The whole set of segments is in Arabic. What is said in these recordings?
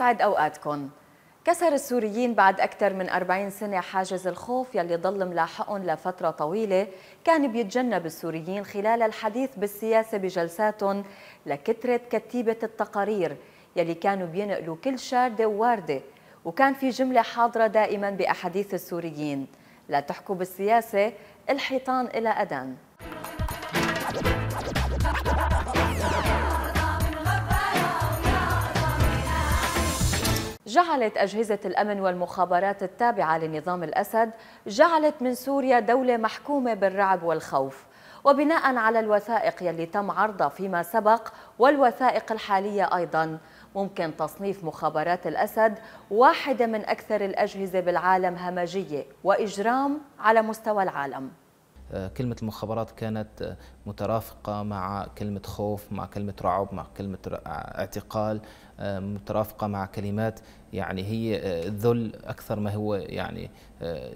يسعد أوقاتكم كسر السوريين بعد أكثر من 40 سنة حاجز الخوف يلي ضل ملاحقهم لفترة طويلة كان بيتجنب السوريين خلال الحديث بالسياسة بجلساتهم لكثرة كتيبة التقارير يلي كانوا بينقلوا كل شاردة وواردة وكان في جملة حاضرة دائما بأحاديث السوريين لا تحكوا بالسياسة الحيطان إلى أذان جعلت أجهزة الأمن والمخابرات التابعة لنظام الأسد جعلت من سوريا دولة محكومة بالرعب والخوف وبناء على الوثائق يلي تم عرضها فيما سبق والوثائق الحالية أيضاً ممكن تصنيف مخابرات الأسد واحدة من أكثر الأجهزة بالعالم همجية وإجرام على مستوى العالم آه، كلمة المخابرات كانت آه، مترافقة مع كلمة خوف مع كلمة رعب مع كلمة آه، اعتقال مترافقة مع كلمات يعني هي ذل أكثر ما هو يعني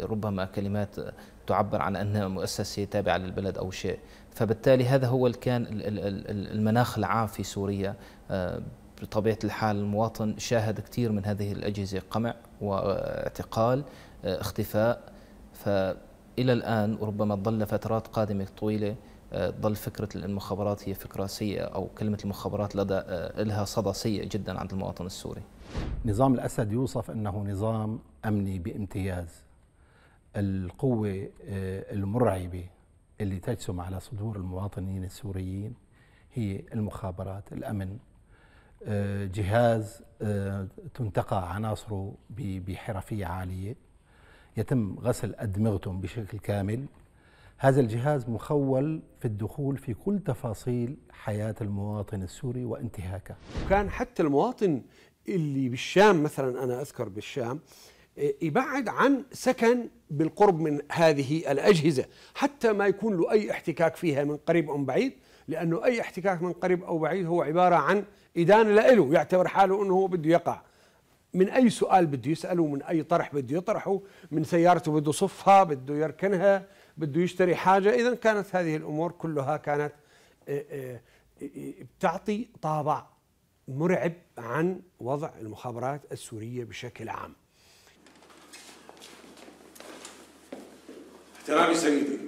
ربما كلمات تعبر عن أنها مؤسسة تابعة للبلد أو شيء فبالتالي هذا هو كان المناخ العام في سوريا بطبيعة الحال المواطن شاهد كثير من هذه الأجهزة قمع واعتقال اختفاء ف إلى الآن وربما ظل فترات قادمة طويلة ظل آه، فكرة المخابرات هي فكرة سيئة أو كلمة المخابرات لدى آه، لها صدى سيء جدا عند المواطن السوري نظام الأسد يوصف أنه نظام أمني بامتياز القوة آه، المرعبة اللي تجسم على صدور المواطنين السوريين هي المخابرات الأمن جهاز تنتقى عناصره بحرفية عالية يتم غسل أدمغتهم بشكل كامل هذا الجهاز مخول في الدخول في كل تفاصيل حياة المواطن السوري وانتهاكه وكان حتى المواطن اللي بالشام مثلا أنا أذكر بالشام يبعد عن سكن بالقرب من هذه الأجهزة حتى ما يكون له أي احتكاك فيها من قريب أو بعيد لأنه أي احتكاك من قريب أو بعيد هو عبارة عن إدانة لإله يعتبر حاله أنه هو بده يقع من اي سؤال بده يساله من اي طرح بده يطرحه من سيارته بده يصفها بده يركنها بده يشتري حاجه اذا كانت هذه الامور كلها كانت آه، آه، بتعطي طابع مرعب عن وضع المخابرات السوريه بشكل عام احترامي سيدي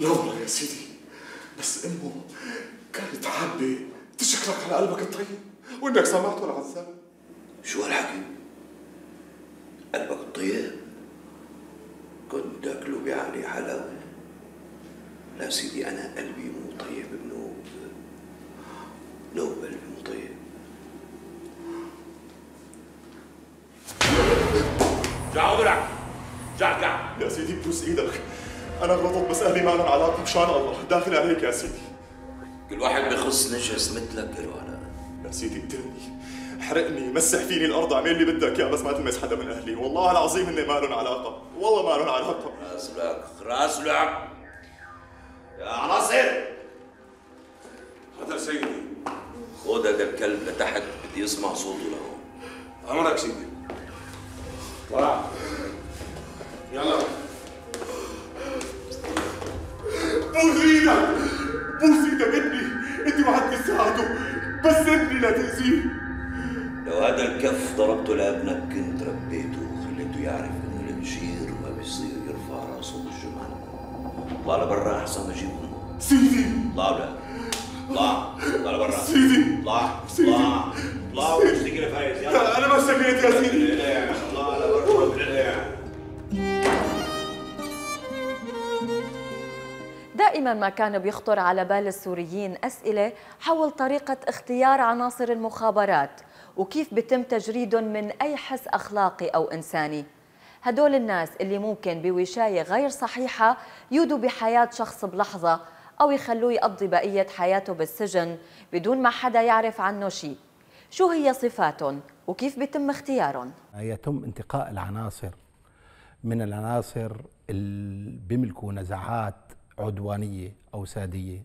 يلا يا سيدي بس امه كانت حابه تشكلك على قلبك الطيب وانك سمعته العذاب شو هالحكي؟ قلبك الطيب كنت تاكله بعقلي حلاوه لا سيدي انا قلبي مو طيب بنوب نوب قلبي مو طيب جا عمرك جا جا يا سيدي بوس ايدك انا غلطت بس اهلي ما لهم علاقه مشان الله داخل عليك يا سيدي كل واحد بخص نجس مثلك له انا يا سيدي قتلني حرقني مسح فيني الارض اعمل اللي بدك اياه بس ما تلمس حدا من اهلي والله العظيم اني ما لهم علاقه والله ما لهم علاقه راس لعب راس لعب يا عناصر هذا سيدي خذ هذا الكلب لتحت بدي اسمع صوته لهون امرك سيدي طلع يلا بوزينا بوسي ده ابني انت حد تساعده بس ابني لا تأذيه لو هذا الكف ضربته لابنك كنت ربيته وخليته يعرف انه المشير ما بيصير يرفع راسه بالجمل طلع لبرا احسن ما اجيبهم سيدي طلع لا طلع طلع لبرا سيدي طلع طلع طلع واشتكي لفايز يلا انا ما سميت يا سيدي دائما ما كان بيخطر على بال السوريين أسئلة حول طريقة اختيار عناصر المخابرات وكيف بتم تجريدهم من أي حس أخلاقي أو إنساني هدول الناس اللي ممكن بوشاية غير صحيحة يودوا بحياة شخص بلحظة أو يخلوه يقضي بقية حياته بالسجن بدون ما حدا يعرف عنه شيء شو هي صفاتهم وكيف بيتم اختيارهم؟ يتم انتقاء العناصر من العناصر اللي بيملكوا نزعات عدوانيه او ساديه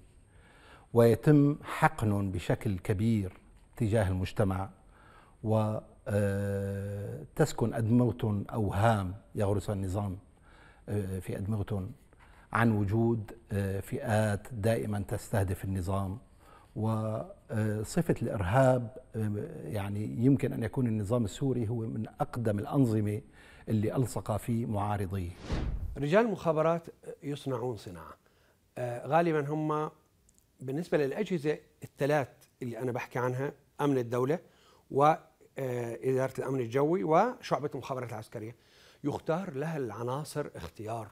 ويتم حقن بشكل كبير تجاه المجتمع وتسكن آه، أدمغتهم أوهام يغرس النظام آه، في أدمغتهم عن وجود آه، فئات دائما تستهدف النظام وصفة الإرهاب يعني يمكن أن يكون النظام السوري هو من أقدم الأنظمة اللي ألصق في معارضيه رجال المخابرات يصنعون صناعه آه، غالبا هم بالنسبه للاجهزه الثلاث اللي انا بحكي عنها امن الدوله واداره آه، الامن الجوي وشعبه المخابرات العسكريه يختار لها العناصر اختيار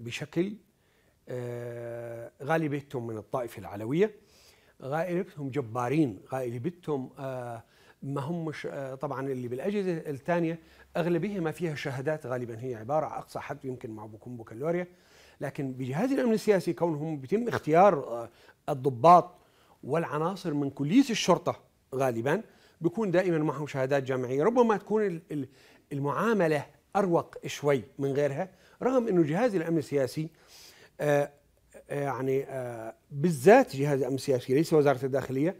بشكل آه، غالبيتهم من الطائفه العلويه غالبتهم جبارين غالبتهم آه ما همش آه، طبعا اللي بالاجهزه الثانيه اغلبيه ما فيها شهادات غالبا هي عباره اقصى حد يمكن مع بكون بكالوريا لكن بجهاز الامن السياسي كونهم بيتم اختيار آه، الضباط والعناصر من كليه الشرطه غالبا بيكون دائما معهم شهادات جامعيه ربما تكون المعامله اروق شوي من غيرها رغم انه جهاز الامن السياسي آه، يعني بالذات جهاز الامن السياسي ليس وزاره الداخليه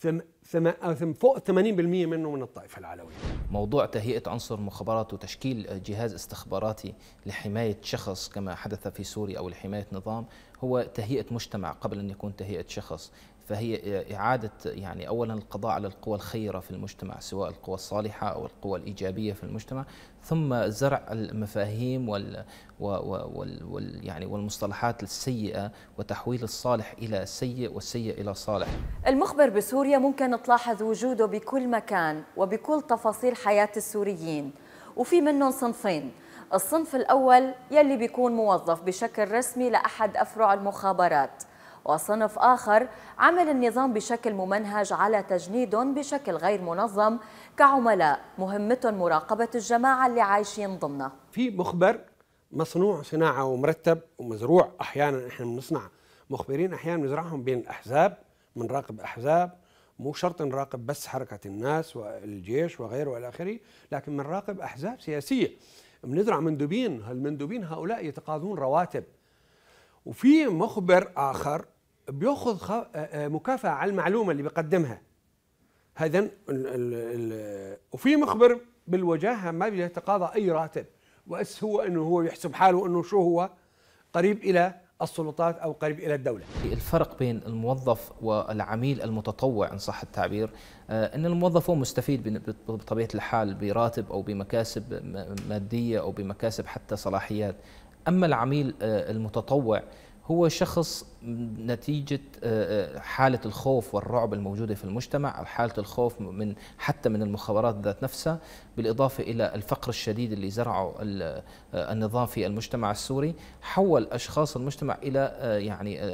ثم... ثم... فوق 80% منه من الطائفة العلوية موضوع تهيئة عنصر مخابرات وتشكيل جهاز استخباراتي لحماية شخص كما حدث في سوريا أو لحماية نظام هو تهيئة مجتمع قبل أن يكون تهيئة شخص فهي إعادة يعني أولا القضاء على القوى الخيرة في المجتمع سواء القوى الصالحة أو القوى الإيجابية في المجتمع ثم زرع المفاهيم وال, وال, وال يعني والمصطلحات السيئة وتحويل الصالح إلى سيء والسيء إلى صالح المخبر بسوريا ممكن تلاحظ وجوده بكل مكان وبكل تفاصيل حياة السوريين وفي منهم صنفين الصنف الأول يلي بيكون موظف بشكل رسمي لأحد أفرع المخابرات وصنف آخر عمل النظام بشكل ممنهج على تجنيد بشكل غير منظم كعملاء مهمتهم مراقبة الجماعة اللي عايشين ضمنه في مخبر مصنوع صناعة ومرتب ومزروع أحيانا إحنا بنصنع مخبرين أحيانا بنزرعهم بين الأحزاب بنراقب أحزاب مو شرط نراقب بس حركة الناس والجيش وغيره وإلى آخره لكن بنراقب أحزاب سياسية بنزرع مندوبين هالمندوبين هؤلاء يتقاضون رواتب وفي مخبر آخر بياخذ خ... آه، آه، مكافاه على المعلومه اللي بيقدمها هذا ال... ال... وفي مخبر بالوجاهه ما بيتقاضى اي راتب واس هو انه هو يحسب حاله انه شو هو قريب الى السلطات او قريب الى الدوله. الفرق بين الموظف والعميل المتطوع ان صح التعبير آه، ان الموظف هو مستفيد بطبيعه الحال براتب او بمكاسب ماديه او بمكاسب حتى صلاحيات، اما العميل المتطوع هو شخص نتيجة آه، آه، حالة الخوف والرعب الموجودة في المجتمع أو حالة الخوف من حتى من المخابرات ذات نفسها بالإضافة إلى الفقر الشديد اللي زرعه آه، النظام في المجتمع السوري حول أشخاص المجتمع إلى يعني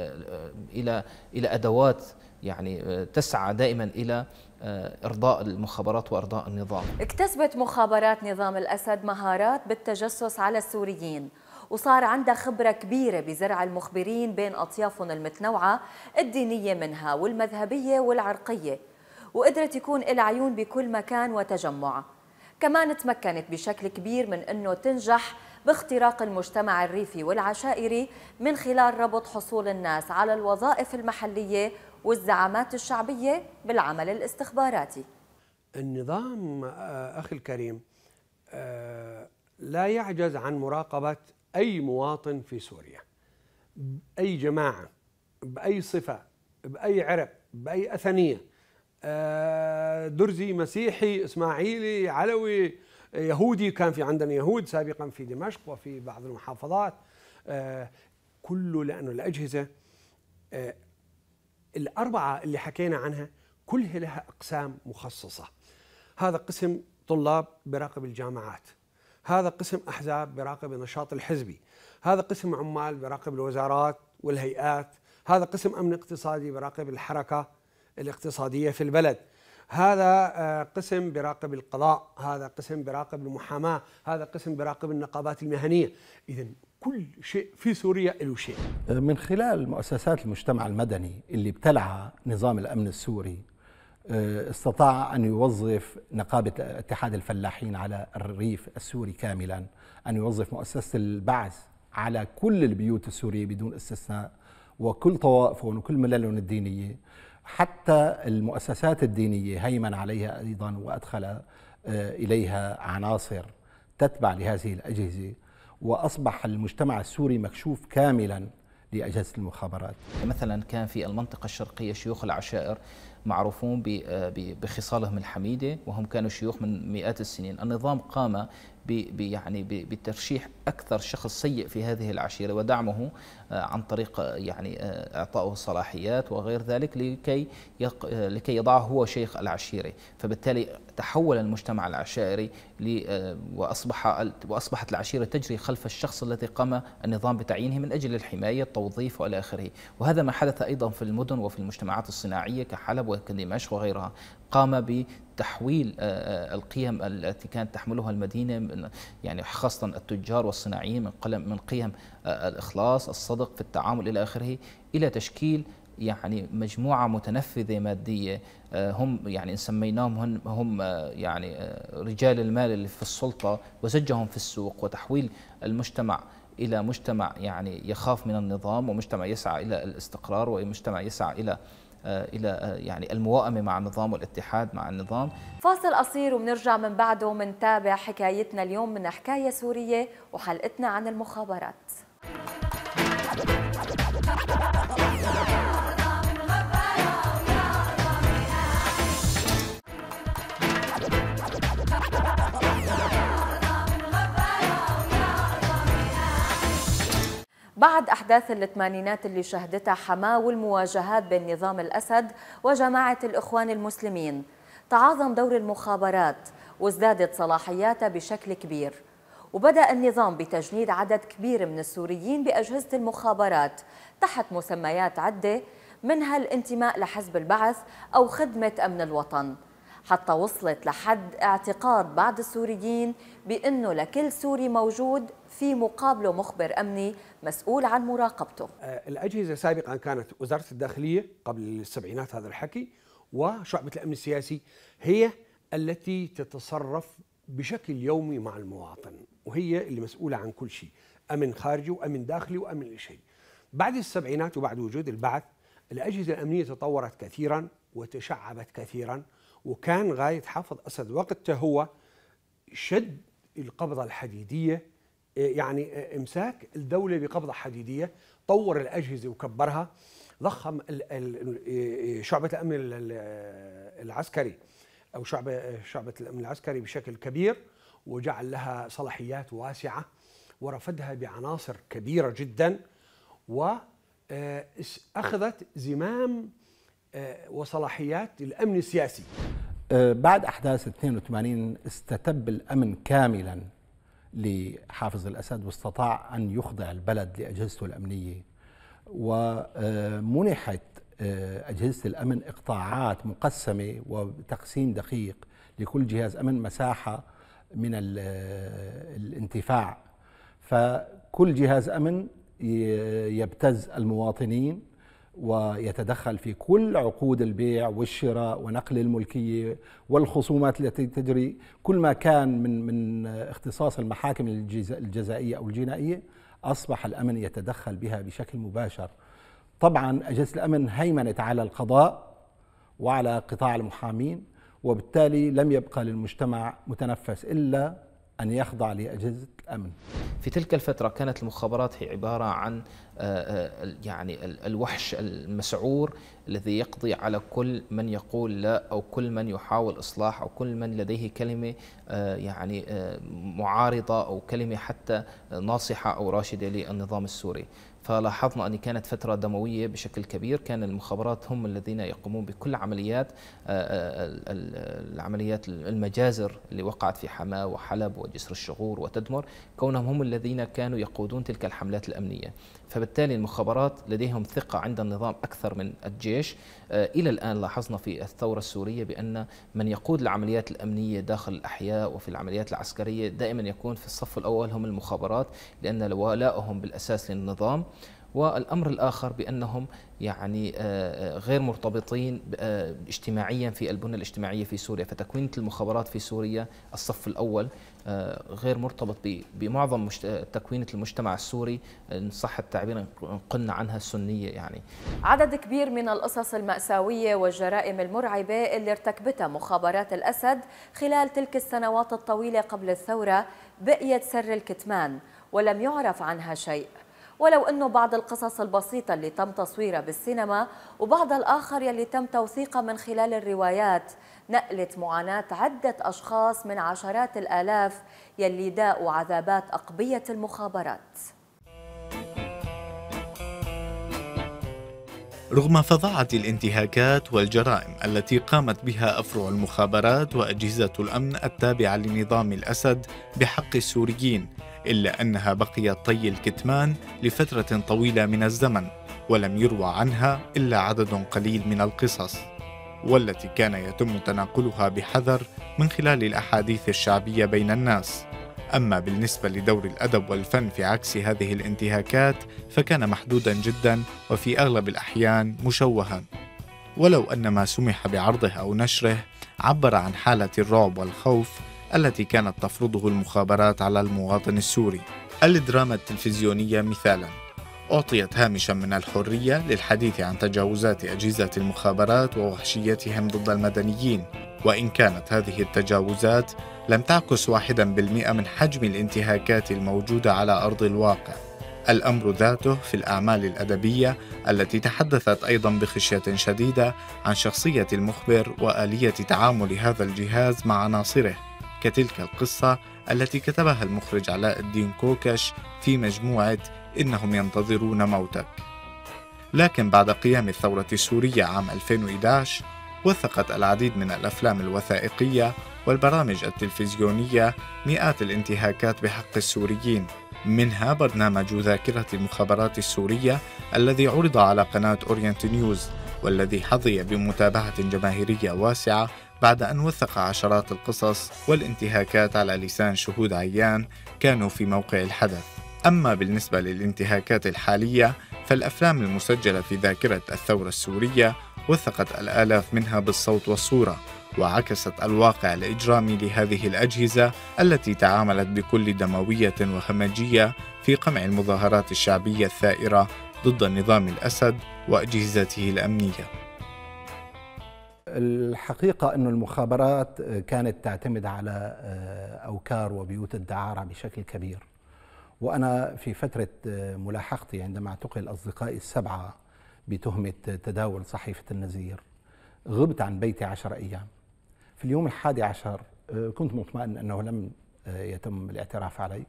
إلى إلى أدوات يعني تسعى دائما إلى ارضاء المخابرات وارضاء النظام. اكتسبت مخابرات نظام الاسد مهارات بالتجسس على السوريين وصار عندها خبرة كبيرة بزرع المخبرين بين أطيافهم المتنوعة الدينية منها والمذهبية والعرقية وقدرت يكون لها عيون بكل مكان وتجمع كمان تمكنت بشكل كبير من أنه تنجح باختراق المجتمع الريفي والعشائري من خلال ربط حصول الناس على الوظائف المحلية والزعامات الشعبية بالعمل الاستخباراتي النظام آه، أخي الكريم آه، لا يعجز عن مراقبة أي مواطن في سوريا بأي جماعة بأي صفة بأي عرق بأي أثنية آه، درزي مسيحي إسماعيلي علوي يهودي كان في عندنا يهود سابقا في دمشق وفي بعض المحافظات آه، كله لأنه الأجهزة آه، الأربعة اللي حكينا عنها كلها لها أقسام مخصصة هذا قسم طلاب براقب الجامعات هذا قسم أحزاب بيراقب النشاط الحزبي هذا قسم عمال بيراقب الوزارات والهيئات هذا قسم أمن اقتصادي بيراقب الحركة الاقتصادية في البلد هذا آه، قسم بيراقب القضاء هذا قسم بيراقب المحاماة هذا قسم بيراقب النقابات المهنية إذا كل شيء في سوريا له شيء من خلال مؤسسات المجتمع المدني اللي ابتلعها نظام الأمن السوري آه، استطاع أن يوظف نقابة اتحاد الفلاحين على الريف السوري كاملا أن يوظف مؤسسة البعث على كل البيوت السورية بدون استثناء وكل طوائفهم وكل مللهم الدينية حتى المؤسسات الدينية هيمن عليها أيضا وأدخل آه، إليها عناصر تتبع لهذه الأجهزة وأصبح المجتمع السوري مكشوف كاملا لأجهزة المخابرات مثلا كان في المنطقة الشرقية شيوخ العشائر معروفون آه، بخصالهم الحميدة وهم كانوا شيوخ من مئات السنين النظام قام يعني بترشيح أكثر شخص سيء في هذه العشيرة ودعمه آه، عن طريق آه، يعني آه، إعطائه الصلاحيات وغير ذلك لكي لكي يضعه هو شيخ العشيرة فبالتالي تحول المجتمع العشائري ل... وأصبح وأصبحت العشيرة تجري خلف الشخص الذي قام النظام بتعيينه من أجل الحماية التوظيف وإلى آخره وهذا ما حدث أيضا في المدن وفي المجتمعات الصناعية كحلب ودمشق وغيرها قام ب تحويل آه، آه، القيم التي كانت تحملها المدينه يعني خاصه التجار والصناعيين من قلم من قيم آه، الاخلاص، الصدق في التعامل الى اخره الى تشكيل يعني مجموعه متنفذه ماديه هم يعني ان سميناهم هم يعني رجال المال اللي في السلطه وزجهم في السوق وتحويل المجتمع الى مجتمع يعني يخاف من النظام ومجتمع يسعى الى الاستقرار ومجتمع يسعى الى آه، الى آه، يعني الموائمه مع النظام والاتحاد مع النظام فاصل قصير وبنرجع من بعده وبنتابع حكايتنا اليوم من حكايه سوريه وحلقتنا عن المخابرات بعد أحداث الثمانينات اللي شهدتها حماة والمواجهات بين نظام الأسد وجماعة الإخوان المسلمين تعاظم دور المخابرات وازدادت صلاحياتها بشكل كبير وبدأ النظام بتجنيد عدد كبير من السوريين بأجهزة المخابرات تحت مسميات عدة منها الانتماء لحزب البعث أو خدمة أمن الوطن حتى وصلت لحد اعتقاد بعض السوريين بأنه لكل سوري موجود في مقابله مخبر أمني مسؤول عن مراقبته آه، الأجهزة سابقا كانت وزارة الداخلية قبل السبعينات هذا الحكي وشعبة الأمن السياسي هي التي تتصرف بشكل يومي مع المواطن وهي اللي مسؤولة عن كل شيء أمن خارجي وأمن داخلي وأمن شيء بعد السبعينات وبعد وجود البعث الأجهزة الأمنية تطورت كثيرا وتشعبت كثيرا وكان غاية حافظ أسد وقتها هو شد القبضة الحديدية يعني إمساك الدولة بقبضة حديدية طور الأجهزة وكبرها ضخم شعبة الأمن العسكري أو شعبة شعبة الأمن العسكري بشكل كبير وجعل لها صلاحيات واسعة ورفدها بعناصر كبيرة جدا وأخذت آه، زمام آه، وصلاحيات الامن السياسي آه، بعد احداث 82 استتب الامن كاملا لحافظ الاسد واستطاع ان يخضع البلد لاجهزته الامنيه ومنحت آه، اجهزه الامن اقطاعات مقسمه وتقسيم دقيق لكل جهاز امن مساحه من الانتفاع فكل جهاز امن يبتز المواطنين ويتدخل في كل عقود البيع والشراء ونقل الملكيه والخصومات التي تجري كل ما كان من من اختصاص المحاكم الجزائيه او الجنائيه اصبح الامن يتدخل بها بشكل مباشر. طبعا اجهزه الامن هيمنت على القضاء وعلى قطاع المحامين وبالتالي لم يبقى للمجتمع متنفس الا أن يخضع لأجهزة الأمن في تلك الفترة كانت المخابرات هي عبارة عن آه، آه، يعني الوحش المسعور الذي يقضي على كل من يقول لا أو كل من يحاول إصلاح أو كل من لديه كلمة آه، يعني معارضة أو كلمة حتى ناصحة أو راشدة للنظام السوري فلاحظنا أن كانت فترة دموية بشكل كبير كان المخابرات هم الذين يقومون بكل عمليات آه، آه، العمليات المجازر اللي وقعت في حماة وحلب وجسر الشغور وتدمر كونهم هم الذين كانوا يقودون تلك الحملات الأمنية فبالتالي المخابرات لديهم ثقة عند النظام أكثر من الجيش آه، إلى الآن لاحظنا في الثورة السورية بأن من يقود العمليات الأمنية داخل الأحياء وفي العمليات العسكرية دائما يكون في الصف الأول هم المخابرات لأن ولائهم بالأساس للنظام والأمر الآخر بأنهم يعني آه، آه، غير مرتبطين آه، اجتماعيا في البنى الاجتماعية في سوريا فتكوينة المخابرات في سوريا الصف الأول غير مرتبط بمعظم تكوينة المجتمع السوري إن صح التعبير قلنا عنها السنية يعني عدد كبير من القصص المأساوية والجرائم المرعبة اللي ارتكبتها مخابرات الأسد خلال تلك السنوات الطويلة قبل الثورة بقيت سر الكتمان ولم يعرف عنها شيء ولو أنه بعض القصص البسيطة اللي تم تصويرها بالسينما وبعض الآخر يلي تم توثيقها من خلال الروايات نقلت معاناة عدة أشخاص من عشرات الآلاف يلي داءوا عذابات أقبية المخابرات رغم فظاعة الانتهاكات والجرائم التي قامت بها أفرع المخابرات وأجهزة الأمن التابعة لنظام الأسد بحق السوريين إلا أنها بقيت طي الكتمان لفترة طويلة من الزمن ولم يروى عنها إلا عدد قليل من القصص والتي كان يتم تناقلها بحذر من خلال الأحاديث الشعبية بين الناس أما بالنسبة لدور الأدب والفن في عكس هذه الانتهاكات فكان محدودا جدا وفي أغلب الأحيان مشوها ولو أن ما سمح بعرضه أو نشره عبر عن حالة الرعب والخوف التي كانت تفرضه المخابرات على المواطن السوري الدراما التلفزيونية مثالا أعطيت هامشا من الحرية للحديث عن تجاوزات أجهزة المخابرات ووحشيتهم ضد المدنيين وإن كانت هذه التجاوزات لم تعكس واحدا بالمئة من حجم الانتهاكات الموجودة على أرض الواقع الأمر ذاته في الأعمال الأدبية التي تحدثت أيضا بخشية شديدة عن شخصية المخبر وآلية تعامل هذا الجهاز مع عناصره كتلك القصة التي كتبها المخرج علاء الدين كوكش في مجموعة إنهم ينتظرون موتك لكن بعد قيام الثورة السورية عام 2011 وثقت العديد من الأفلام الوثائقية والبرامج التلفزيونية مئات الانتهاكات بحق السوريين منها برنامج ذاكرة المخابرات السورية الذي عرض على قناة أورينت نيوز والذي حظي بمتابعة جماهيرية واسعة بعد أن وثق عشرات القصص والانتهاكات على لسان شهود عيان كانوا في موقع الحدث أما بالنسبة للانتهاكات الحالية فالأفلام المسجلة في ذاكرة الثورة السورية وثقت الآلاف منها بالصوت والصورة وعكست الواقع الإجرامي لهذه الأجهزة التي تعاملت بكل دموية وهمجية في قمع المظاهرات الشعبية الثائرة ضد نظام الأسد وأجهزته الأمنية الحقيقة أن المخابرات كانت تعتمد على آه، أوكار وبيوت الدعارة بشكل كبير وأنا في فترة آه، ملاحقتي عندما اعتقل أصدقائي السبعة بتهمة تداول صحيفة النزير غبت عن بيتي عشر أيام في اليوم الحادي عشر آه، كنت مطمئن أنه لم يتم الاعتراف علي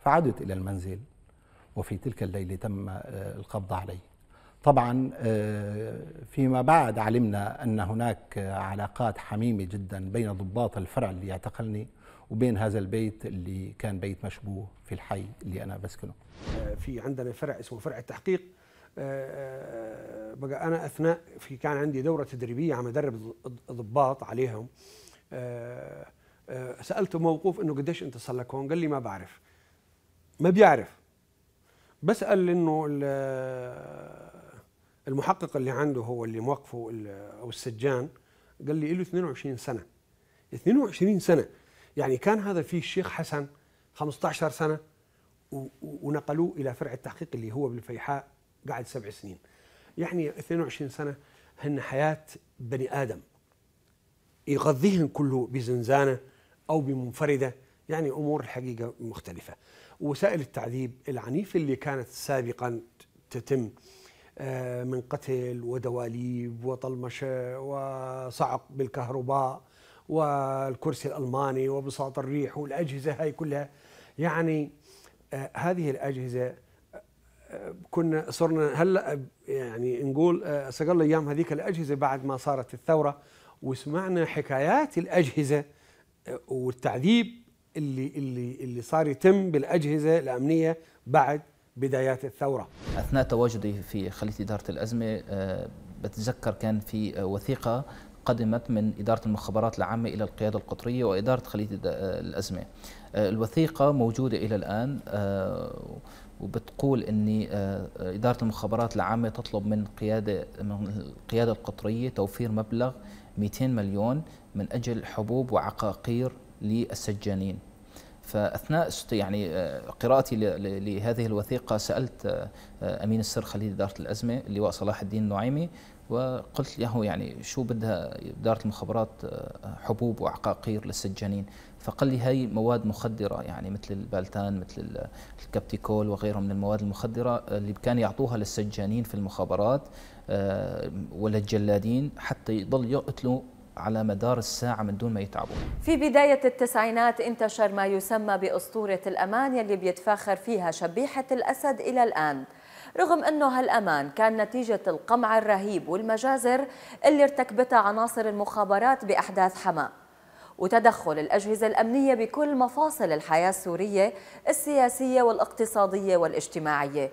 فعدت إلى المنزل وفي تلك الليلة تم القبض علي طبعا آه، فيما بعد علمنا أن هناك علاقات حميمة جدا بين ضباط الفرع اللي اعتقلني وبين هذا البيت اللي كان بيت مشبوه في الحي اللي أنا بسكنه آه، في عندنا فرع اسمه فرع التحقيق آه، بقى أنا أثناء في كان عندي دورة تدريبية عم أدرب ضباط عليهم سألته موقوف إنه قديش أنت صار لك هون قال لي ما بعرف ما بيعرف بسأل إنه المحقق اللي عنده هو اللي موقفه او السجان قال لي له 22 سنه 22 سنه يعني كان هذا فيه الشيخ حسن 15 سنه ونقلوه الى فرع التحقيق اللي هو بالفيحاء قعد سبع سنين يعني 22 سنه هن حياه بني ادم يغذيهن كله بزنزانه او بمنفرده يعني امور الحقيقه مختلفه وسائل التعذيب العنيفه اللي كانت سابقا تتم آه، من قتل ودواليب وطلمشة وصعق بالكهرباء والكرسي الألماني وبساط الريح والأجهزة هاي كلها يعني آه، هذه الأجهزة آه، كنا صرنا هلا يعني نقول سقل ايام هذيك الاجهزه بعد ما صارت الثوره وسمعنا حكايات الاجهزه والتعذيب اللي اللي اللي صار يتم بالاجهزه الامنيه بعد بدايات الثورة أثناء تواجدي في خلية إدارة الأزمة آه، بتذكر كان في آه، وثيقة قدمت من إدارة المخابرات العامة إلى القيادة القطرية وإدارة خلية آه، الأزمة الوثيقة موجودة إلى الآن وبتقول أن إدارة المخابرات العامة تطلب من قيادة من القيادة القطرية توفير مبلغ 200 مليون من أجل حبوب وعقاقير للسجانين فاثناء يعني آه، قراءتي لهذه الوثيقه سالت آه، آه، امين السر خليل اداره الازمه اللواء صلاح الدين النعيمي وقلت له يعني شو بدها اداره المخابرات حبوب وعقاقير للسجانين فقال لي هي مواد مخدره يعني مثل البالتان مثل الكابتيكول وغيرها من المواد المخدره اللي كان يعطوها للسجانين في المخابرات وللجلادين حتى يضل يقتلوا على مدار الساعة من دون ما يتعبوا في بداية التسعينات انتشر ما يسمى بأسطورة الأمان يلي بيتفاخر فيها شبيحة الأسد إلى الآن رغم أنه هالأمان كان نتيجة القمع الرهيب والمجازر اللي ارتكبتها عناصر المخابرات بأحداث حماة وتدخل الأجهزة الأمنية بكل مفاصل الحياة السورية السياسية والاقتصادية والاجتماعية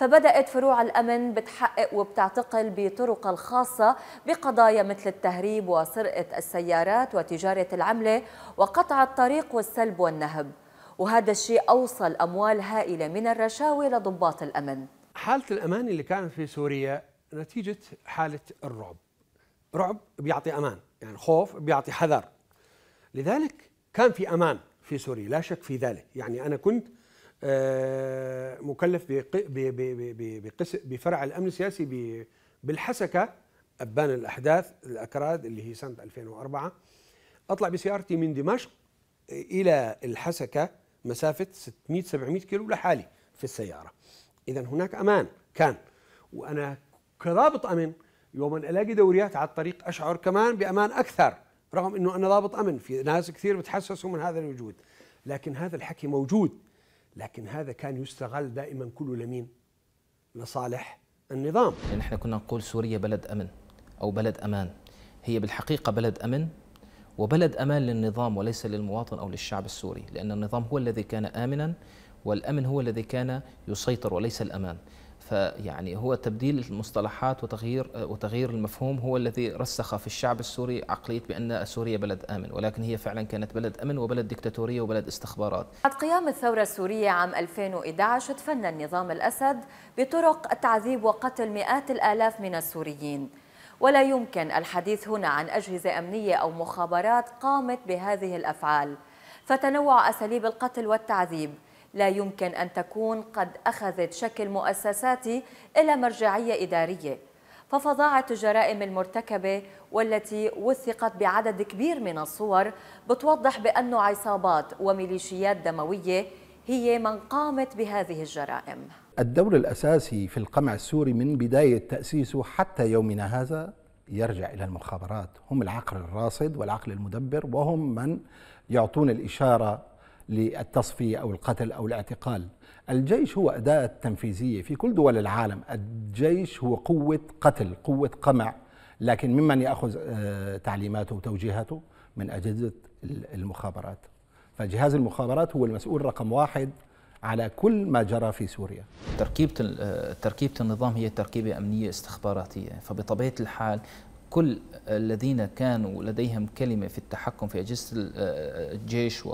فبدأت فروع الأمن بتحقق وبتعتقل بطرقها الخاصة بقضايا مثل التهريب وسرقة السيارات وتجارة العملة وقطع الطريق والسلب والنهب وهذا الشيء أوصل أموال هائلة من الرشاوي لضباط الأمن حالة الأمان اللي كانت في سوريا نتيجة حالة الرعب رعب بيعطي أمان يعني خوف بيعطي حذر لذلك كان في أمان في سوريا لا شك في ذلك يعني أنا كنت مكلف بفرع الامن السياسي بالحسكه ابان الاحداث الاكراد اللي هي سنه 2004 اطلع بسيارتي من دمشق الى الحسكه مسافه 600 700 كيلو لحالي في السياره اذا هناك امان كان وانا كضابط امن يوم أن الاقي دوريات على الطريق اشعر كمان بامان اكثر رغم انه انا ضابط امن في ناس كثير بتحسسوا من هذا الوجود لكن هذا الحكي موجود لكن هذا كان يستغل دائما كله لمين؟ لصالح النظام نحن يعني كنا نقول سوريا بلد امن او بلد امان هي بالحقيقه بلد امن وبلد امان للنظام وليس للمواطن او للشعب السوري لان النظام هو الذي كان امنا والامن هو الذي كان يسيطر وليس الامان فيعني هو تبديل المصطلحات وتغيير وتغيير المفهوم هو الذي رسخ في الشعب السوري عقليه بان سوريا بلد امن ولكن هي فعلا كانت بلد امن وبلد دكتاتوريه وبلد استخبارات. بعد قيام الثوره السوريه عام 2011 تفنن نظام الاسد بطرق التعذيب وقتل مئات الالاف من السوريين. ولا يمكن الحديث هنا عن اجهزه امنيه او مخابرات قامت بهذه الافعال. فتنوع اساليب القتل والتعذيب لا يمكن أن تكون قد أخذت شكل مؤسسات إلى مرجعية إدارية ففظاعة الجرائم المرتكبة والتي وثقت بعدد كبير من الصور بتوضح بأن عصابات وميليشيات دموية هي من قامت بهذه الجرائم الدور الأساسي في القمع السوري من بداية تأسيسه حتى يومنا هذا يرجع إلى المخابرات هم العقل الراصد والعقل المدبر وهم من يعطون الإشارة للتصفية أو القتل أو الاعتقال الجيش هو أداة تنفيذية في كل دول العالم الجيش هو قوة قتل قوة قمع لكن ممن يأخذ آه، تعليماته وتوجيهاته من أجهزة المخابرات فجهاز المخابرات هو المسؤول رقم واحد على كل ما جرى في سوريا تركيبة آه، تركيبة النظام هي تركيبة أمنية استخباراتية فبطبيعة الحال كل الذين كانوا لديهم كلمة في التحكم في أجهزة آه، آه، الجيش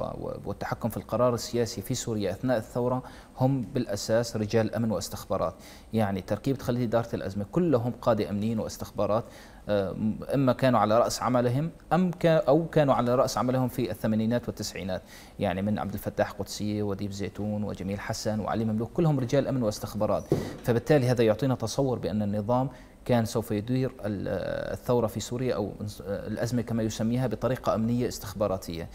والتحكم في القرار السياسي في سوريا أثناء الثورة هم بالأساس رجال أمن واستخبارات يعني تركيبة خليه إدارة الأزمة كلهم قادة أمنيين واستخبارات آه، اما كانوا على راس عملهم ام او كانوا على راس عملهم في الثمانينات والتسعينات يعني من عبد الفتاح قدسيه وديب زيتون وجميل حسن وعلي مملوك كلهم رجال امن واستخبارات فبالتالي هذا يعطينا تصور بان النظام كان سوف يدير الثورة في سوريا أو الأزمة كما يسميها بطريقة أمنية استخباراتية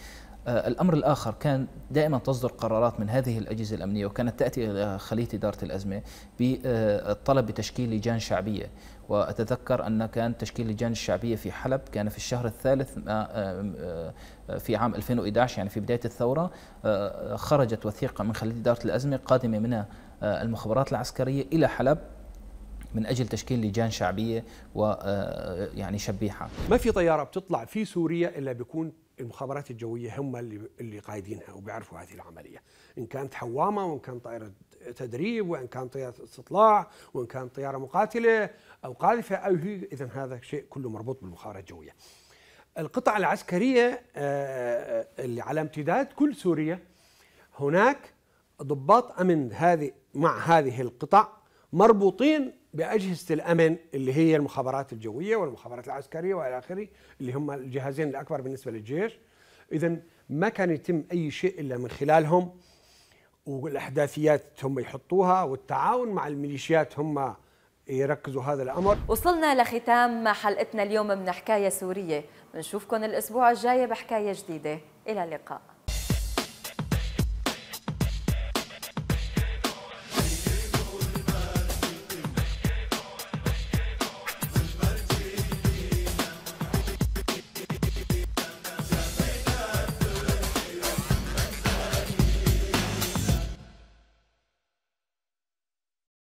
آه، الأمر الآخر كان دائما تصدر قرارات من هذه الأجهزة الأمنية وكانت تأتي إلى خلية إدارة الأزمة بالطلب آه، بتشكيل لجان شعبية وأتذكر أن كان تشكيل لجان الشعبية في حلب كان في الشهر الثالث آه، في عام 2011 يعني في بداية الثورة خرجت وثيقة من خلية إدارة الأزمة قادمة من المخابرات العسكرية إلى حلب من أجل تشكيل لجان شعبية و آه، آه، يعني شبيحة ما في طيارة بتطلع في سوريا إلا بيكون المخابرات الجوية هم اللي اللي قايدينها وبيعرفوا هذه العملية إن كانت حوامة وإن كان طائرة تدريب وإن كان طيارة استطلاع وإن كان طيارة مقاتلة أو قاذفة أو هي إذا هذا شيء كله مربوط بالمخابرات الجوية القطع العسكرية آه، اللي على امتداد كل سوريا هناك ضباط أمن هذه مع هذه القطع مربوطين باجهزه الامن اللي هي المخابرات الجويه والمخابرات العسكريه والى اخره اللي هم الجهازين الاكبر بالنسبه للجيش اذا ما كان يتم اي شيء الا من خلالهم والاحداثيات هم يحطوها والتعاون مع الميليشيات هم يركزوا هذا الامر وصلنا لختام حلقتنا اليوم من حكايه سوريه بنشوفكم الاسبوع الجاي بحكايه جديده الى اللقاء